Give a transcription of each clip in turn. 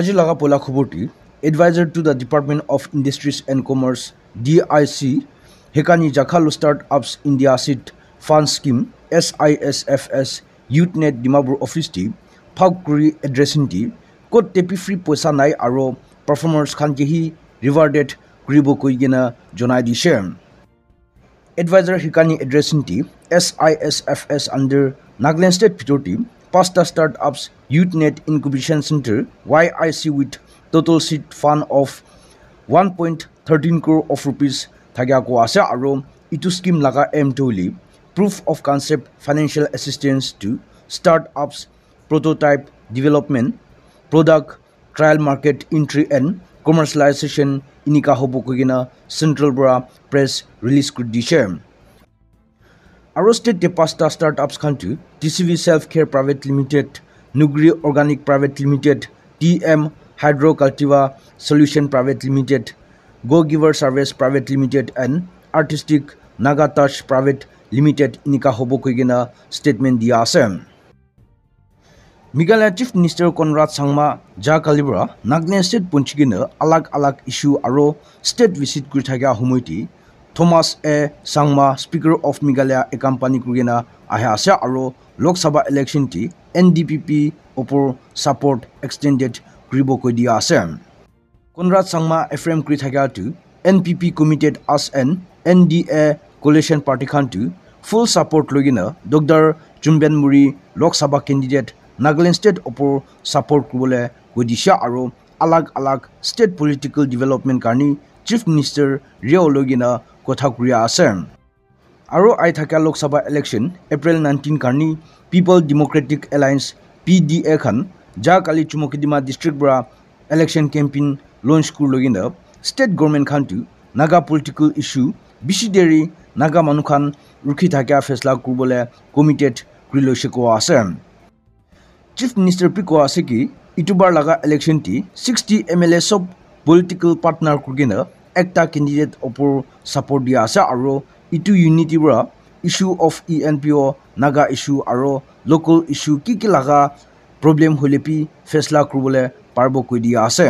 আজি লগা পলা খবৰটি adviser to the department of industries and commerce D I C Hekani Jakhalu startups India seed fund scheme S I S F S youth net Dimapur অফিসটি ফাউকুড়ি এড্রেসিনটি কত টেপি free পইচা নাই আৰু পাৰফৰ্মাৰ্স খান কেহি ৰিভাৰ্ডেড কৰব কইগে না জনাই দিছে এডভাইজাৰ হিকানি এড্ৰেসিনটি S I S F S under Nagaland state ভিতৰটি পাঁচটা startups youth net incubation centre Y I C with total seed fund of one point thirteen crore of rupees থাকে আকৌ আছে আৰু ইটো স্কিম লগা এমটো হ'লে proof of concept financial assistance to startups prototype development product trial market entry and commercialisation এনেকুৱা হ'ব কৈ কিনে প্ৰেছ ৰিলিজ কৰি দিছে আৰষ্টেড পাঁচটা ষ্টাৰ্টআপছখনটো T C B self care private limited নুগ্ৰী organic private limited T M hydro' cultiva solution private limited go' giver services private limited and artistic নাগাটাছ প্ৰাইভেট লিমিটেড এনেকুৱা হ'ব কৈ কিনে ষ্টেটমেণ্ট দিয়া আছে মেঘালয় চিফ মিনিষ্টাৰ কনৰাজ চাংমা যা কালিৰ পৰা নাগনে ষ্টেট পঞ্চিকিনে আলাগ আলাগ ইছ্যু আৰু ষ্টেট ভিজিট কৰি থকা সময়তেই Thomas A Sangma speaker of Meghalaya একাম পানী কুৰিনা আহে আছে আৰু লোকসভা ইলেকশ্যনটি এন ডি পি পি ওপৰ ছাপৰ্ট এক্সটেণ্ডেড কৰিবকৈ দিয়া আছে কনৰাজ চাংমা এফ এম কৰি থকাটো N P P committed as N N D A coalition to full support লৈ কিনে ডক্টৰ জুম্বেনমুৰি লোকসভা কেণ্ডিডেট নাগালেণ্ড ষ্টেট ওপৰ ছাপৰ্ট কৰিবলৈ কৈ দিছে আৰু আলাগ আলাগ ষ্টেট পলিটিকেল ডেভেলপমেণ্ট কাৰণে চিফ মিনিষ্টাৰ ৰিঅ লৈ কিনা কথা কুৰিয়া আছে আৰু আই থাকা লোকসভা ইলেকশ্যন এপ্ৰিল নাইনটিন কাৰণে people democratic alliance P D A খন যা কালি চুমকিডিমা ডিষ্ট্ৰিক্ট পৰা ইলেকশ্যন কেম্পেইন লঞ্চ কৰি ষ্টেট গভৰ্ণমেণ্ট খানটো নাগা পলিটিকেল ইছু বেছি দেৰি নাগা মানুহখন ৰখি থকা ফেচলা কৰিবলৈ কমিটেড কৰি লৈছে কোৱা আছে চিফ মিনিষ্টাৰ পি কোৱা আছে কি ইটোবাৰ লগা ইলেকশ্যনটি ছিক্সটি এম এল এ চব পলিটিকেল পাৰ্টনাৰ কৰি একটা কেন্ডিডেট ওপর সাপোর্ট দিয়া আছে আর ইটু ইউনিটির পর issue of E N P O Naga issue আর লোকাল ইস্যু কি কি লাগা প্রবলেম হলে পি ফেসলা করবলে পারব কই দিয়া আছে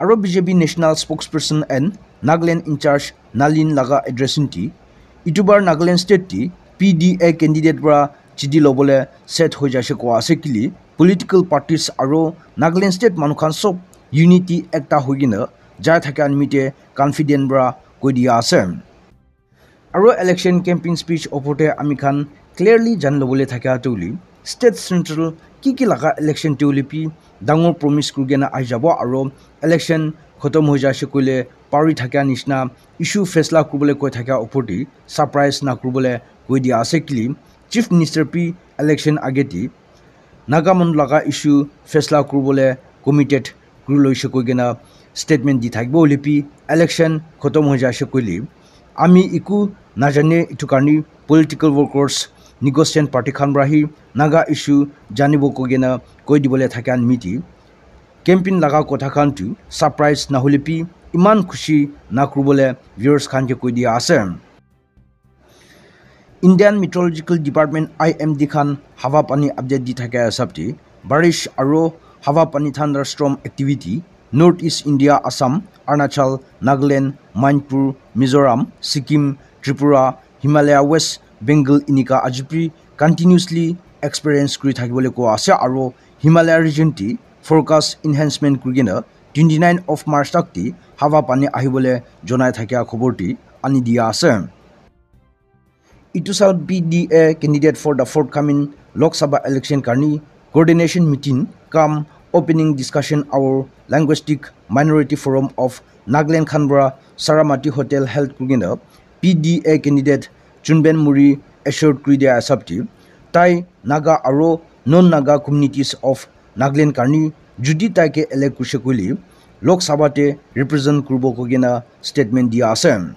আর BJP national spokesperson and Nagaland in-charge Nalin লাগা এড্রেসিনটি ইটুবার নাগল্যান্ড স্টেটটি পি ডি এ কেন্ডিডেট পর চিঠি লবলে সেট হয়ে যাচ্ছে কোয়া আছে কিলি পলিটিক্যাল পার্টিস আর নাগল্যান্ড স্টেট মানুষ সব ইউনিটি একটা হয়ে গিয়ে যাৰ থাকে আনমিতে কনফিডেণ্ট বৰা কৈ দিয়া আছে আৰু ইলেকশ্যন কেম্পেইন স্পীচ ওপৰতে আমি খান ক্লিয়াৰলি জান ল'বলৈ থাকা টেউলি ষ্টেট চেণ্ট্ৰেল কি কি লগা ইলেকশ্যন টেউলিপি ডাঙৰ প্ৰমিচ কৰিকেনে আহি যাব আৰু ইলেকশ্যন খতম হৈ যাইছে কৈলে পাৰি থকা নিচিনা ইছ্যু ফেচলা কৰিবলৈ কৈ থকা ওপৰতে ছাৰপ্ৰাইজ নাকৰিবলৈ কৈ দিয়া আছে কিলি চিফ মিনিষ্টাৰ পি ইলেকশ্যন আগেদি নাগামন লগা ইছ্যু ফেচলা কৰিবলৈ কমিটেড কৰি লৈছে কৈ কেনে ষ্টেটমেণ্ট দি থাকিব অলিপি এলেকশ্যন খতম হৈ যায় কৈলি আমি একো নাজানে এইটো কাৰণে পলিটিকেল ৱৰ্কাৰ্ছ নিগচিয়ন পাৰ্টিখন বাঢ়ি নাগা ইছ্যু জানিব কগেনে কৈ দিবলৈ থাকে আনমিতি কেম্পেইন লগা কথাখনটো ছাৰপ্ৰাইজ নহলিপি ইমান খুচি নাকৰিবলৈ ভিউৰ্ছ খানকে কৈ দিয়া আছে Indian meteorological department I M D খান হাৱা পানী আপডেট দি থাকে হিচাপটি বাৰিছ আৰু হাৱা পানী thunderstorm activity north east India Assam Arunachal Nagaland Manipur Mizoram Sikkim Tripura Himalaya west Bengal ইনিকা আজিপ্ৰি কণ্টিনিউছলি এক্সপেৰিয়েঞ্চ কৰি থাকিবলৈ কোৱা আছে আৰু হিমালয়া ৰিজনটি ফৰকাষ্ট ইনহেঞ্চমেণ্ট কৰি কিনে টুৱেণ্টি নাইন অফ মাৰ্চ তাক দি হাৱা পানী আহিবলৈ জনাই থকা খবৰটি আনি দিয়া আছে ইটো চাল P D A candidate for the forthcoming Lok Sabha election কাৰণে কৰ্ডিনেশ্যন মিটিং কাম opening discussion our linguistic minority forum of Naglen Khanbara Saramati Hotel held Kugina, PDA candidate Junben Muri assured Kridia Asapti, Thai Naga Aro, non Naga communities of Naglen Karni, Judy Taike elect Kushakuli, Lok Sabate represent Kurbo Kugina statement Dia Assam.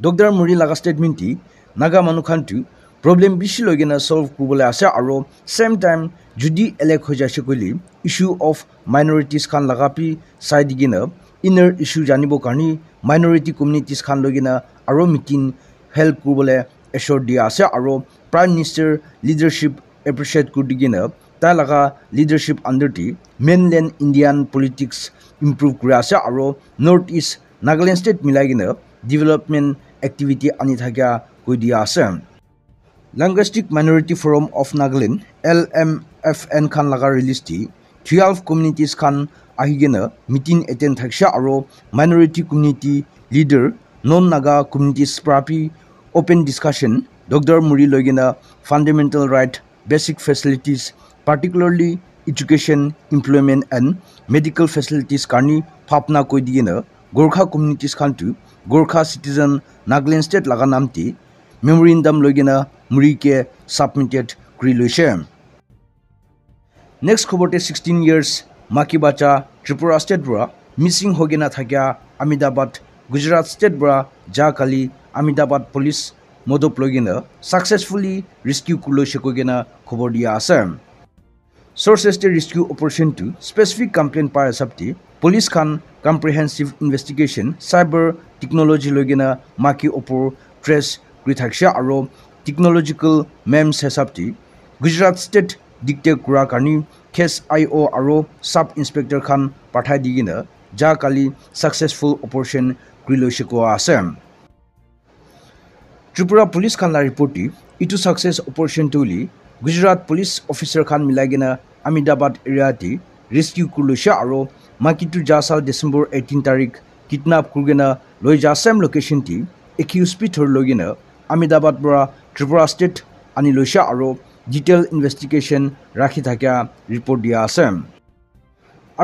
Dr. Muri Laga statement, Naga Manukantu. Problem বেছি লৈ কিনে solve কৰিবলৈ আছে আৰু চেম time যদি এলেক হৈ যাইছে কলি ইছ্যু অফ মাইনৰিটিজ খান লগাপি চাই দি কিনে ইনাৰ ইছ্যু জানিব কাৰণে মাইনৰিটি কমিউনিটিজ খান লৈ কিনে আৰু মিটিং হেল্প কৰিবলৈ এছিয়ৰ দিয়া আছে আৰু প্ৰাইম মিনিষ্টাৰ লিডাৰশ্বিপ এপ্ৰিচিয়েট কৰি দি কিনে তাৰ লগা লিডাৰশ্বিপ আণ্ডাৰটি মেইনলেণ্ড ইণ্ডিয়ান পলিটিক্স ইম্প্ৰুভ কৰি আছে আৰু নৰ্থ ইষ্ট নাগালেণ্ড ষ্টেট মিলাই কিনে ডেভেলপমেণ্ট একটিভিটি আনি থকা হৈ দিয়া আছে linguistic minority forum of Nagaland L M F N খান লগা ৰিলিজটি টুৱেলভ কমিউনিটিজ খান আহি কেনে মিটিং এটেণ্ড থাকিছে আৰু minority community leader non Naga communities প্ৰাপি অ'পেন ডিছকাশ্যন ডক্টৰ মুৰি লৈ কেনে fundamental right basic facilities particularly education employment and medical facilities কাৰণে ফাপনা কৈ দি কেনে গোৰ্খা কমিউনিটিজ খানটো গোৰ্খা চিটিজেন নাগালেণ্ড ষ্টেট লগা লৈ মুৰিকে ছাবমিটেড কৰি লৈছে নেক্সট খবৰতে ছিক্সটিন ইয়াৰ্ছ মাকী বাচ্চা ত্ৰিপুৰা ষ্টেটবোৰা মিচিং হগেনা থাকিয়া আমেদাবাদ গুজৰাট ষ্টেটবোৰা যা কালি আমেদাবাদ পুলিচ মদক লৈ কিনে ছাকচেছফুলি ৰিস্কিউ লৈছে কৈ কিনে খবৰ দিয়া আছে চৰ্চেষ্টে ৰিস্কিউ অপাৰেশ্যনটো স্পেচিফিক কমপ্লেইন পাৰ হিচাপটি পুলিচ খান কম্প্ৰিহেনচিভ ইনভেষ্টিগেশ্যন চাইবাৰ টেকনলজি লৈ কিনে মাকী ট্ৰেছ কৰি থাকিছে আৰু টেকনলজিকেল মেমছ হিচাপটি গুজৰাট ষ্টেট ডিটেক্ট কুৰা কাৰণে কেছ আই অ' আৰু চাব ইঞ্চপেক্টৰ খান পঠাই দি কিনে যা কালি ছাকচেছফুল অপাৰেশ্যন কৰি লৈছে কোৱা আছে ত্ৰিপুৰা পুলিচ খানাৰ ৰিপৰ্টি ইটো ছাকচেছ অপাৰেশ্যনটো বুলি গুজৰাট পুলিচ অফিচাৰ খান মিলাই কিনে আহমেদাবাদ এৰিয়াটি ৰেস্কিউ কৰি লৈছে আৰু মাকিটো যা চাল ডিচেম্বৰ এইটিন তাৰিখ কিডনেপ কৰি কিনে লৈ যা চেম লোকেশ্যনটি একিউ স্পীড হৈ লৈ কিনে আহমেদাবাদৰ পৰা ত্ৰিপুৰা ষ্টেট আনি লৈছে আৰু ডিটেইল ইনভেষ্টিগেশ্যন ৰাখি থাকে ৰিপৰ্ট দিয়া আছে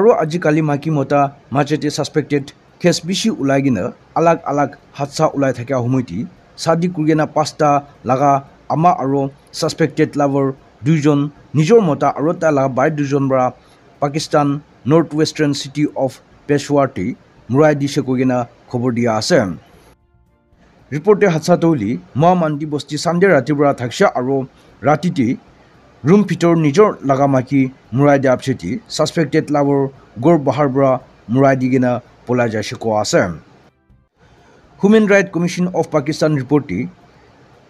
আৰু আজিকালি মাকী মতা মাজতে ছাছপেক্টেড কেছ বেছি ওলাই কিনে আলাগ আলাগ হাদচা ওলাই থকা সময়তে চাদি কুৰিয়েনা পাঁচটা লগা আমা আৰু ছাছপেক্টেড লাভৰ দুইজন নিজৰ মতা আৰু তাৰ লগা বাই দুজন পৰা Pakistan north western city of পেছৱাৰটি মূৰাই দিছে কৈ কিনে খবৰ দিয়া আছে ৰিপৰ্টাৰ মা মহামান্তি বস্তি চানডে ৰাতিপুৱা থাকছা আৰু ৰাতিতে ৰুম ফিটৰ নিজৰ লাগামাকি মূৰাই দিয়া চেটি ছাছপেক্টেড লাভৰ গড় বাহাৰ পৰা মূৰাই দি কিনে পলাই যাইছে কোৱা আছে human right commission of Pakistan ৰিপৰ্টি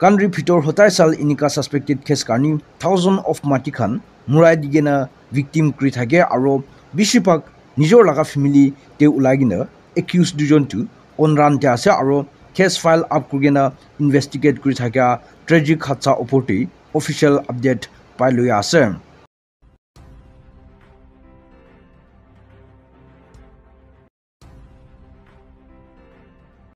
কাণ্ড্ৰি ফিটৰ হতাই চাল ইনিকা ছাছপেক্টেড খেজ কাৰণি থাউজেণ্ড অফ মাটি খান মূৰাই দি কিনে ভিক্টিম কৰি থাকে আৰু বেছিভাগ নিজৰ লগা ফেমিলি তেওঁ ওলাই কিনে একিউজ দুজনটো অনৰাণতে আছে আৰু কেছ ফাইল আপ কৰি ইনভেষ্টিগেট কৰি থকা ট্ৰেজিক হাদছা ওপৰতেই অফিচিয়েল আপডেট পাই লৈ আছে